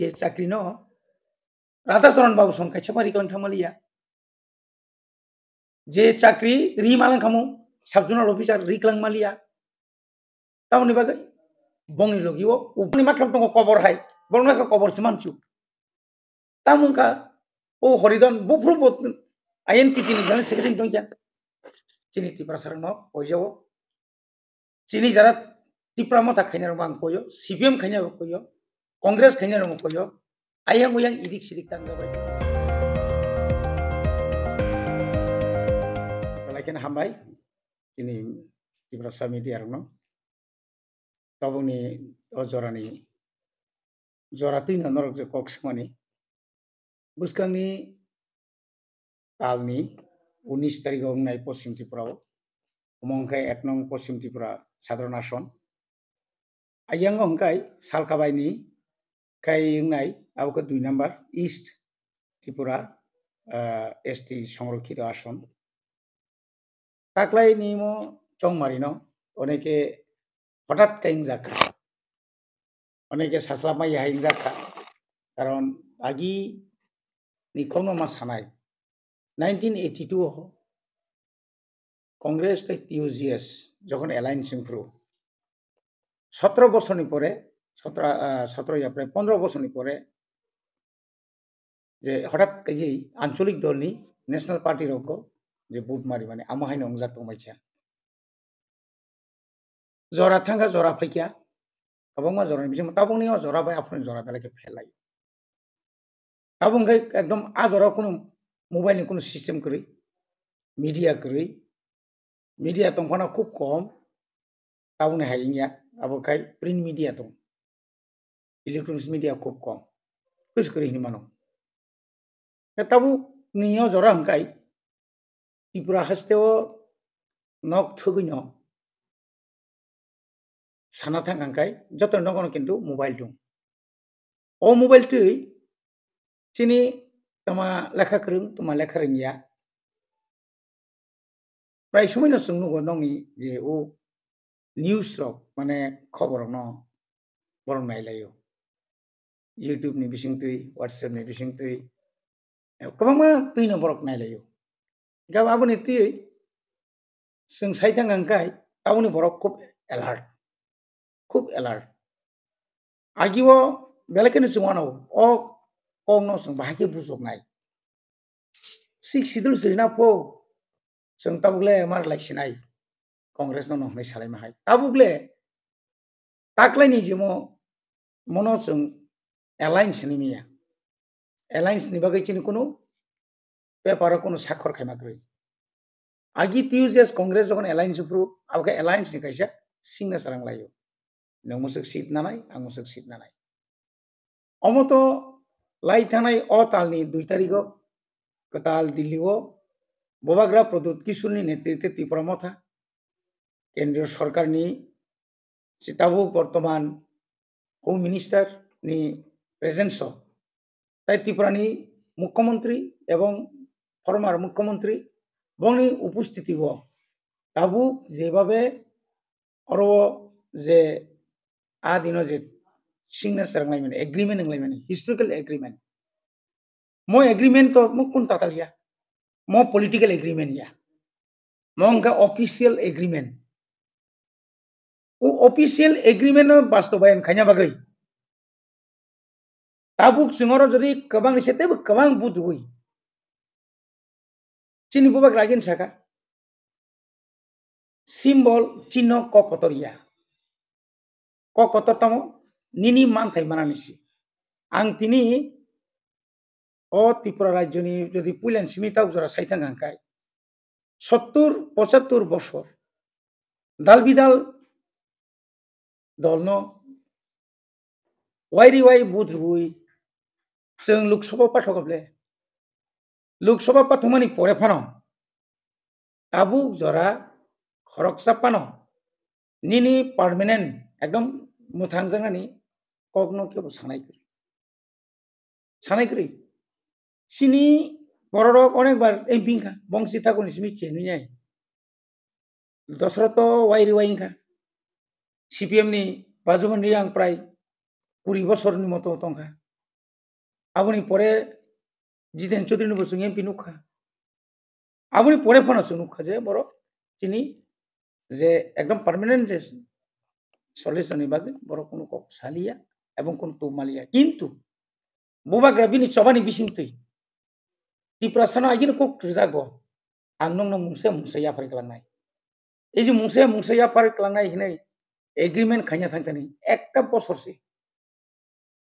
যে চাকরি ন রাধাচরণ বাবু সং কাছে মারি কাংঠামালিয়া যে চাকরি রি মালাং খামু সাবজোনাল অফিসার রি ক্লাং মালিয়া তামনি বাগে বংনি লগিও উপনি মাত্রাম তঙ্গ কবর হাই বংনাকে কবর সিমানচু তামুঙ্কা ও হরিদন বুফ্রু আইএন পি তিনি জানে সেক্রেটারি তঙ্গিয়া চিনি তিপ্রা সারং নক পয়জাও চিনি যারা তিপ্রামতা খাইনার বাং কয়ো সিপিএম খাইনার কয়ো kongres 그녀를 묻고요. 아이한 고향 이득시득 당가봐요. Lakin hambai ini Ibrahim di Arno. Tabung ni ojorani joratu ina norok je koks mani. Buskang ni কাল নি উনিশ তারিখ অগ্নায় পশ্চিম ত্রিপুরাও অমংখায় এক নং পশ্চিম ত্রিপুরা সাধারণ আসন আইয়াং অঙ্কায় সালকাবাইনি খাই আবকে দুই নাম্বার ইস্ট ত্রিপুরা এসটি সংরক্ষিত আসন তাকলাই নিম চংমারিন অনেকে হঠাৎ কাইং যাখা অনেকে সাসলামাই হাইং যাখা কারণ আগি নিখন মা সানাই nineteen eighty two Congress TUJS যখন অ্যালায়েন্স ইম্প্রুভ সতেরো বছর পরে সতৰ সতৰ ইয়াৰ পৰা পোন্ধৰ বছৰ পৰে যে হঠাৎ যি আঞ্চলিক দল নি নেশ্যনেল পাৰ্টিৰ অংক যে বুট মাৰি মানে আমাৰ হাইনে অংজাক কমাইছা জৰা থাংগা জৰা ফাইকিয়া কাবংমা জৰা বিচাৰি তাবং নিয়া জৰা পাই আপুনি জৰা পেলাইকে ফেলাই তাবংখাই একদম আ কোনো মোবাইল কোনো চিষ্টেম কৰি মিডিয়া কৰি মিডিয়া দংফানা খুব কম তাবং হাইগিয়া আবখাই প্ৰিণ্ট মিডিয়া দং ইলেকট্রনিক্স মিডিয়া খুব কম বিশেষ করে মানুষ তাবু নিয় জরা হাই ত্রিপুরা হাস্তেও নক থগিন সানা থাকাই যত নগন কিন্তু মোবাইল দু ও মোবাইলটি চিনি তোমা লেখা করুন তোমা লেখা রঙিয়া প্রায় সময় না সঙ্গ নঙি যে ও নিউজ রক মানে খবর ন বরং নাইলাইও YouTube ni bising tui whatsapp ni bising tui kwbangma tui no borok nailayo gab aboni tui sung saithang angkai aboni borok khub alert khub alert agiwo belakeni sungano o kongno sung bahagi bujok nai sik sidul sirina po sung tabukle mar like sinai Congress নহ'লে চালাই মাহাই তাবুকলে তাকলাই নিজে মই মনত alliance निनिया alliance नि बगै चिन कुनु paper कुनु साखर खाइमा गरै आगि तिउजेस कांग्रेस जखन एलायन्स फ्रु आबके एलायन्स नि कैसे सिंना सारां लायो नों मुसुक सिट नानाय आं मुसुक सिट नानाय अमत লাই থানায় অ তালনি দুই তারিখ কতাল দিল্লি ও বোবাগ্রা প্রদুত কিশোরী নেতৃত্বে ত্রিপুরা মথা কেন্দ্রীয় সরকার নি সীতাবু বর্তমান হোম মিনিস্টার নি প্রেজেন্স অফ তাই ত্রিপুরানি মুখ্যমন্ত্রী এবং ফর্মার মুখ্যমন্ত্রী বংনি উপস্থিতি হ তাবু যেভাবে অরব যে আ দিন যে সিগনেচার হংলাই মানে এগ্রিমেন্ট হংলাই মানে হিস্টোরিক্যাল এগ্রিমেন্ট মই এগ্রিমেন্ট তো মোক কোন তাতাল ইয়া ম পলিটিক্যাল এগ্রিমেন্ট ইয়া মঙ্কা অফিসিয়াল এগ্রিমেন্ট ও অফিসিয়াল এগ্রিমেন্ট বাস্তবায়ন খাইয়া বাকি tabuk singoro jadi kebang ni sete kebang budui sini bubak ragin saka simbol cino kokotoria kokototamo nini mantai mananisi ang tini ও ত্রিপুরা রাজ্য নিয়ে যদি পুলেন স্মিতাও যারা সাইথাঙ্গাঙ্কায় সত্তর পঁচাত্তর বছর দাল বিদাল দল ন ওয়াইরি ওয়াই বুধ বুই जों लोकसभा पाठकब्ले लोकसभा पाठमानि परेफान ताबुक जरा खरकसापान निनि पार्मानेन्ट एकदम मोथांजोंनि कग्नकेबो सानायग्रो सानायग्रो सिनि বড়ক অনেকবার এই পিঙ্কা বংশী ঠাকুর সিমি চেনি যাই দশরথ ওয়াইরি ওয়াইঙ্কা সিপিএম নি বাজুমন্ডি आं प्राय কুড়ি বছরনি মতো তঙ্কা 아버님 보래 지된 조드리는 এমপি নুখা 비누카 পরে ফোন 파나 নুখা যে বড় তিনি যে একদম পার্মানেন্ট যে সলিউশন বিভাগে বড় কোনো সালিয়া এবং কোন তুমালিয়া কিন্তু বোবাগ্রা বিনি চবানি বিসিমতই ত্রিপুরাসানো আইগিন খুব রিজাগ আংনং মুংসে মুংসে ইয়াফার গেলাঙ্গাই এই যে মুসে মুংসে মুংসে ইয়াফার গেলাঙ্গাই হিনে এগ্রিমেন্ট খাইয়া থাকতেনি একটা বছর সে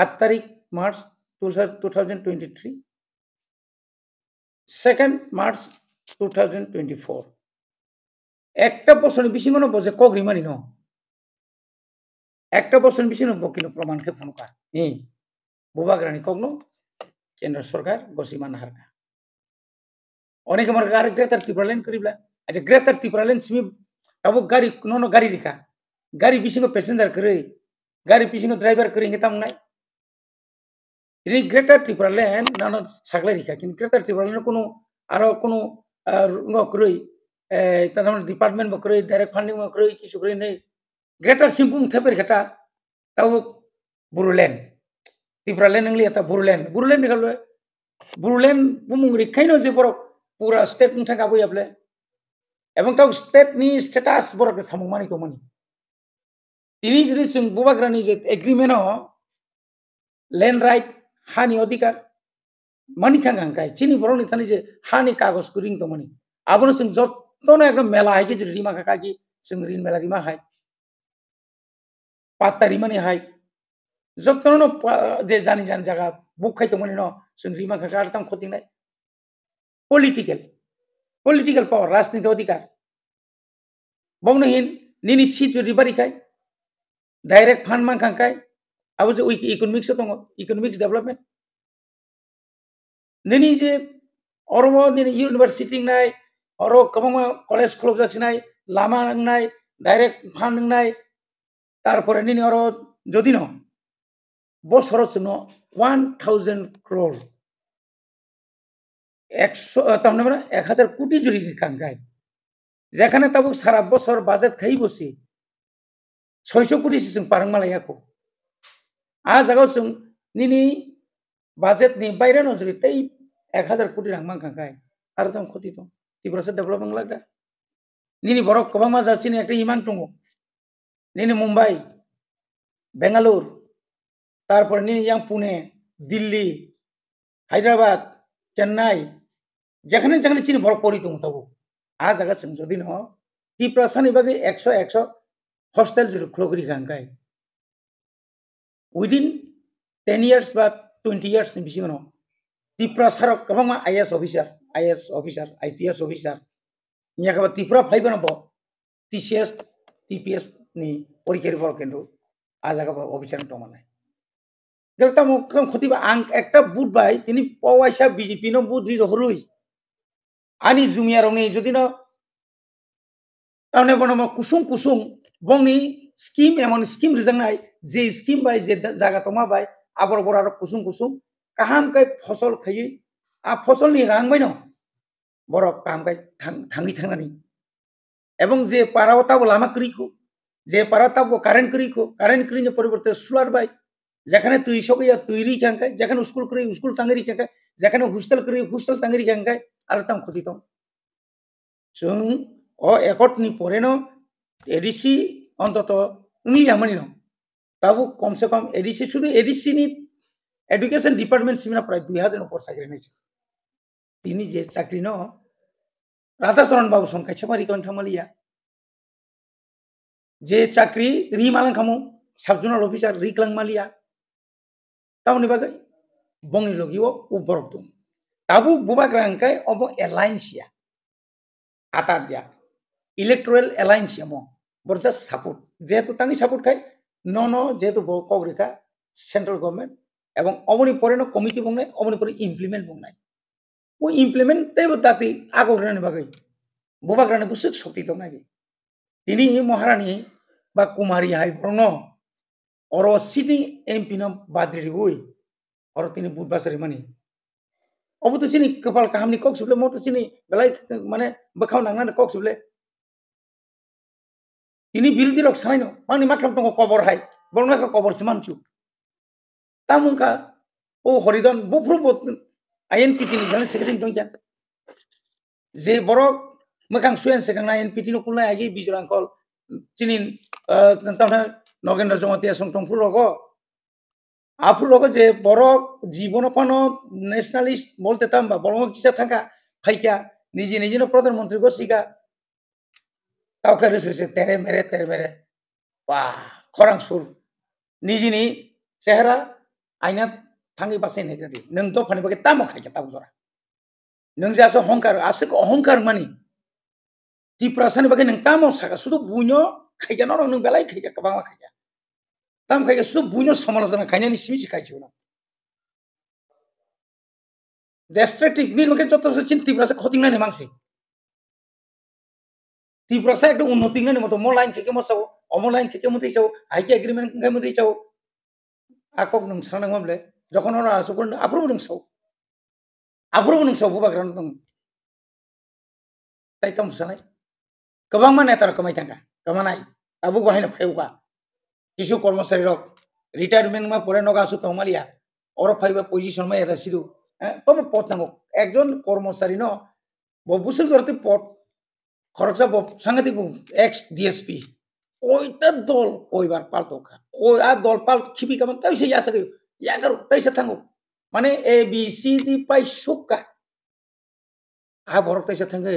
আট তারিখ মার্চ 2023, 2nd March 2024. একটা প্রশ্ন বেশি কোনো বোঝে কগ্রি মানি ন একটা প্রশ্ন বেশি নব কিন্তু প্রমাণকে ফোন কার এই বুবাগ্রাণী কগ্ন কেন্দ্র সরকার গসিমান হারকা অনেকে আমার গাড়ি গ্রেতার ত্রিপুরা লেন করিবলা আচ্ছা গ্রেতার ত্রিপুরা লেন সিমি তাবো গাড়ি নন গাড়ি রেখা গাড়ি বিশিঙ্গ প্যাসেঞ্জার করে গাড়ি পিছিঙ্গ ড্রাইভার করে হেতাম নাই এটি গ্রেটার ত্রিপুরাল্যান্ড নানা সাগলা রেখা কিন্তু গ্রেটার ত্রিপুরাল্যান্ডের কোনো আরও কোনো রই তাদের ডিপার্টমেন্ট বকরই ডাইরেক্ট ফান্ডিং বকরই কিছু করে নেই গ্রেটার সিম্পুং থেপের খেটা তাও বুরুল্যান্ড ত্রিপুরাল্যান্ড এংলি এটা বুরুল্যান্ড বুরুল্যান্ড রেখা লয় বুরুল্যান্ড বুমুং রেখাই নয় যে বরক পুরা স্টেট মুঠা গাবই আপলে এবং তাও স্টেট নি স্টেটাস বরক সামু তো মানি তিনি যদি বুবাগ্রানি যে এগ্রিমেন্ট ল্যান্ড রাইট হানি অধিকার মানি মানিথাঙ্গাঙ্কায় চিনি বরং থানি যে হানি কাগজ করিং তো মানি আবার যত যত্ন একদম মেলা হাই যদি রিমা কাকি সিং ঋণ মেলা রিমা হাই পাত্তা রিমানি হাই যত্ন যে জানি জানি জায়গা বুক খাইতো মানে ন সিং রিমা কাকা আর তাম ক্ষতি নাই পলিটিক্যাল পলিটিক্যাল পাওয়ার রাজনীতি অধিকার বমনহীন নিনি সিট যদি রিবারি খায় ডাইরেক্ট ফান্ড মাংখাং খায় I was economics economics development. Then is a Oromo university nai, Oro Kamanga college college nai, Lama nai, direct funding nai, তারপরে নিনি আরো যদি ন বছরত ন ওয়ান থাউজেন্ড ক্রোর একশো তার মানে এক হাজার কোটি জুড়ি কাঙ্কায় যেখানে তাবো সারা বছর বাজেট খাই বসে ছয়শো কোটি সিসং পারং মালাই आजगावसून निनी बाजेतनी बायरा नजरी तै एक हाजार कोटी रां मांखांखाय आरो दाम खति दं तिब्रासो डेभेलपिं लागदा निनि बरफ गोबां मा जासिनि एकटा इमां दङ निनि मुम्बाइ बेंगालुर তারপরে নিনি যান পুনে দিল্লি হায়দ্রাবাদ চেন্নাই যেখানে যেখানে চিনি বরফ পরিত তবু আ জায়গা যদি ন ত্রিপ্রাসান বিভাগে একশো একশো হস্টেল যদি খোলকরি গাঙ্গায় উইদিন টেন ইয়ার্স বা টুয়েন্টি ইয়ার্সनि बिजोङाव ত্रिपुरा साराव गोबां मा IAS officer IAS officer IPS officer ইয়াখাবা ত্রিপুরা ফাইভ নম্ব টিসিএস পরীক্ষার পর কিন্তু আজাগা অফিসার दङ নাই গেলতাম আং একটা বুট বাই তিনি পওয়াইসা বিজেপি ন বুট রি হরুই আনি জুমিয়া রংনি যদি না কুসুম কুসুম বংনি স্কিম এমন স্কিম রেজাং নাই যে স্কিম स्कीम बाई जे जागा तोमा बाई आबर बरार কুসুম कुसुम काम कै फसल खै आ फसल नि रांग बाई न बर काम कै थांगी এবং যে जे তাবো লামা করি करिखो যে পারা তাবো কারেন্ট করি করিখো কারেন্ট করি পরিবর্তে সোলার বাই যেখানে তুই সকা তুই রি খাঙ্কায় যেখানে স্কুল করি স্কুল তাঙ্গি খাঙ্কায় যেখানে হোস্টেল করি হোস্টেল তাঙ্গিরি খাঙ্কায় আর তাম ক্ষতি তো চুং অ একট নি পরে ন অন্তত উমি জামানি ন তাও কমসে কম এডিসি শুধু এডিসি নি এডুকেশন ডিপার্টমেন্ট ସିମିନା প্রায় দুই হাজার উপর চাকরি ନେଇଛି তিনি যে চাকরি ন রাধাচরণ বাবু সংখ্যা ছাপারি কণ্ঠামলিয়া যে চাকরি রি মালাং সাবজোনাল অফিসার রি ক্লাং মালিয়া তামনি বাগে বংনি লগিও ও বরফ তাবু বুবাক রাঙ্কায় অব এলাইন্সিয়া আতা দিয়া ইলেকট্রোয়াল এলাইন্সিয়া ম বরজা সাপোর্ট যেহেতু তাঙ্গি সাপোর্ট খায় ন ন যেহেতু কগ্রেখা সেন্ট্রাল গভর্নমেন্ট এবং অমনি পরে কমিটি বংনাই অমনি পরে ইমপ্লিমেন্ট নাই ও ইমপ্লিমেন্ট তাই তাতে আগগ্রানি বাকি ববাগ্রানি বুঝছে শক্তি তো দংনাই তিনি মহারানী বা কুমারী হাই বর্ণ অর সিটিং এমপি ন বাদ্রি হই অর তিনি বুধবাসারী মানে অবতো চিনি কপাল কাহামনি কক সিবলে মতো চিনি বেলাই মানে বেখাও নাংনা কক সিবলে ini bil dilok saino mani makram tongo kobor hai borna ka kobor siman chu tamungka o horidon bufru bot ayen piti ni jana sekretin tongja je borok makang suen sekang na ayen piti no kulna agi bijurang kol chinin tamna Nagendra জমতি সংটংপুর রগ আফুর রগ যে বরক জীবনপান nationalist বলতে তাম বা বড় কিসা থাকা ফাইকা নিজে নিজের প্রধানমন্ত্রী গো শিকা टाउका रिस तेरे मेरे तेरे मेरे वाह खरां सुर निजिनि सेहेरा आइना थाङै बासै नेग्रादि नों दफानिबागे तामो खायगा ताव जरा नों जासो हंकार आसो अहंकार मानि तिप्रासानि बागे नों तामो सागा सुदु बुइनो खायगा नरो नों बेलाय खायगा बाङा खायगा ताम खायगा सुदु बुइनो समालोचना खायनानि सिमिसि खायजो ना डेस्ट्रेटिभ नि मके जत सिन तिप्रासा खतिंनानि मांसि ती प्रसा एकदम उन्नति नै म त म लाइन खेके म छ अम लाइन खेके मते छ हाइके एग्रीमेन्ट खै मते छ आकोक नों सानाङ मले जखन ओना सुपुर आपुर नों छ आपुर नों छ बुबाग्रा नों ताइ तम सानाय गोबां मा नेतार कमाइ थांगा कमानाय आबु बाहायना फायौगा किसु कर्मचारी रक রিটায়ারমেন্ট মা পরে নগা আসু কমালিয়া অর ফাইবা পজিশন মা এটা সিদু তোমার পথ নামক একজন কর্মচারী ন ববুসে ধরতে পথ খড়গসা সাংঘাতিক এক্স ডিএসপি কইতা দল কইবার পাল্টো খা কই আর দল পাল খিপি কামান তাই সেই আসা গেল ইয়া করো তাই সে থাঙ্গো মানে এ বি সি ডি পাই সুক্কা আ বরক তাই সে থাঙ্গে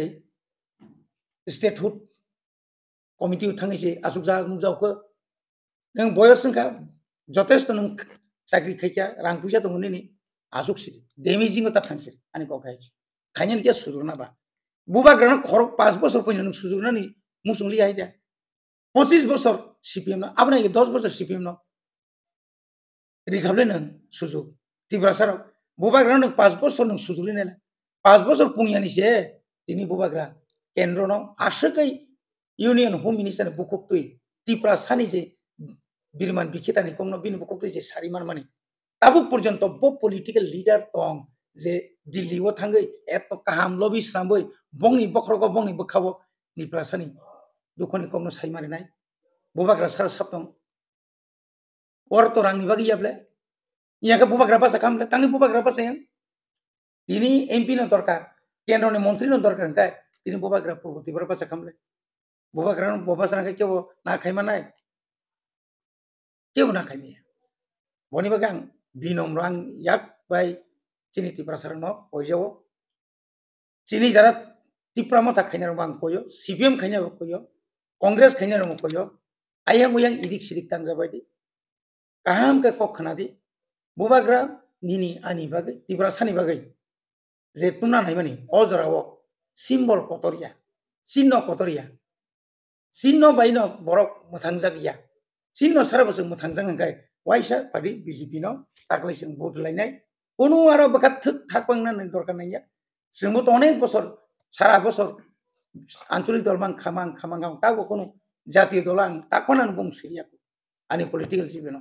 স্টেটহুড কমিটিও থাঙ্গেছে আসুক যা নুজাওকে नों बयस नोंखा जथेस्थ नों साख्रि खायखा रां फैसा दङ नै आसुकसि डेमेजिङ थांसै आनि गखायसि खायनानै गैया सुरुनाबा बुबाग्रानो खरक पाँच बसर पैसा नों सुजुनानै मुसुंलि आइदिया पचिस बसर सिपिएम न आबना दस बसर सिपिएम न रिखाबले नों सुजुग तिब्रासाराव बुबाग्रानो नों पाँच बसर नों सुजुलि नायला पाँच बसर पुंयानिसे दिनै बुबाग्रा केन्द्रनाव आसोकै ইউনিয়ন হোম মিনিস্টার বুকুপ্তুই ত্রিপুরা সানি যে বিরমান বিখিতানি কমন বিন বুকুপ্তুই যে সারিমান মানে তাবুক পর্যন্ত ব পলিটিক্যাল লিডার তং যে দিল্লি ও থাঙ্গই এত কাহাম লবি স্রামবই বংনি বক্রক বংনি বখাবো নিপ্রাসানি কমন সাই মারি নাই বুবাগ্রা সারা সাপ্তম ওর তো রাংনি বাগি যাবলে ইয়াকে বুবাগ্রা বাসা খামলে তাঙ্গি বুবাগ্রা বাসা ইয়ং তিনি এমপি ন দরকার কেন্দ্র মন্ত্রী ন দরকার কায় তিনি বুবাগ্রা পূর্বতিবার বাসা খামলে বুবাগ্রা বুবাসরাকে কেউ না খাইমা নাই কেউ না খাইমিয়া বনিবাগে আং বিনম্র আং ইয়াক বাই চিনি সার ন হয়ে যাব চিনি যারা তিপ্রামতা খাইনার আং কয় সিপিএম খাইনার কয় কংগ্রেস খাইনার কয় আয়াং উয়াং ইদিক সিদিক তাং যাবাই দি কাহামকে কক খানা দি বুবাগ্রা নিনি আনি বাগে তিব্রা সানি বাগে যে তুমরা নাই মানে অজরাব সিম্বল কতরিয়া চিহ্ন কতরিয়া চিহ্ন বাইন বরক মথাংজাক ইয়া চিহ্ন সারা বছর মথাংজাং হাঙ্গাই ওয়াইসা পারি বিজেপি ন তাকলাই বদলাইনাই কোনো আরো বেকার থাক থাকবেন না দরকার নেই সঙ্গে তো অনেক বছর সারা বছর আঞ্চলিক দল মাং খামাং খামাং খাম তাও কোনো জাতীয় দল আং তাকো না বংশিয়াকো আনি পলিটিক্যাল জীবন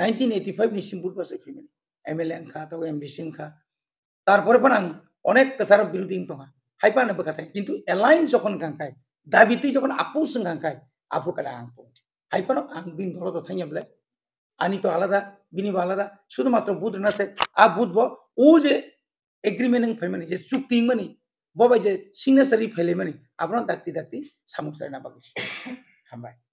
নাইনটিন এইটি ফাইভ নি সিম্পুল পাশে ফিমেল এম এল এ খা তো এম বি সিং খা তারপরে পান আং অনেক কেসার বিরোধী দঙা হাইপা নেবো খাতায় কিন্তু এলাইন যখন গাঙ্কায় দাবিতে যখন আপুস গাঙ্কায় আপুর কাটা আং হাইপানো আং দিন ধরো তো থাইয়া বলে আনি তো আলাদা বিনিয়োগ আলাদা শুধুমাত্র বুধ না নাসে আ বুধব ও যে এগ্রিমেন্ট ফেলমানি যে চুক্তি মানে ববাই যে সিগনেচারি ফেলে মানে আপনার ডাক্তি ডাক্তি সামুক সারি না বাকি হামবাই